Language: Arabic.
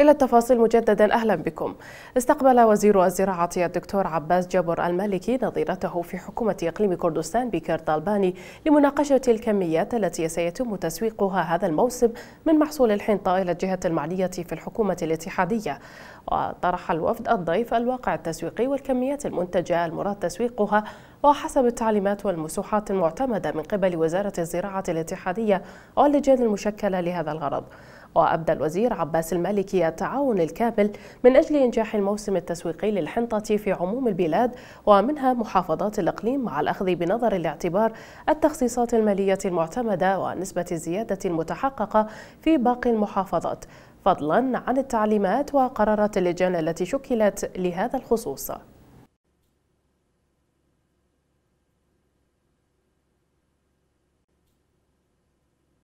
إلى التفاصيل مجددا أهلا بكم استقبل وزير الزراعة الدكتور عباس جبر المالكي نظيرته في حكومة إقليم كردستان بكرت طالباني لمناقشة الكميات التي سيتم تسويقها هذا الموسم من محصول الحنطة إلى الجهة المعنية في الحكومة الاتحادية وطرح الوفد الضيف الواقع التسويقي والكميات المنتجة المراد تسويقها وحسب التعليمات والمسوحات المعتمدة من قبل وزارة الزراعة الاتحادية واللجان المشكلة لهذا الغرض وأبدى الوزير عباس المالكي التعاون الكامل من أجل إنجاح الموسم التسويقي للحنطة في عموم البلاد ومنها محافظات الإقليم مع الأخذ بنظر الاعتبار التخصيصات المالية المعتمدة ونسبة الزيادة المتحققة في باقي المحافظات فضلا عن التعليمات وقرارات اللجان التي شكلت لهذا الخصوص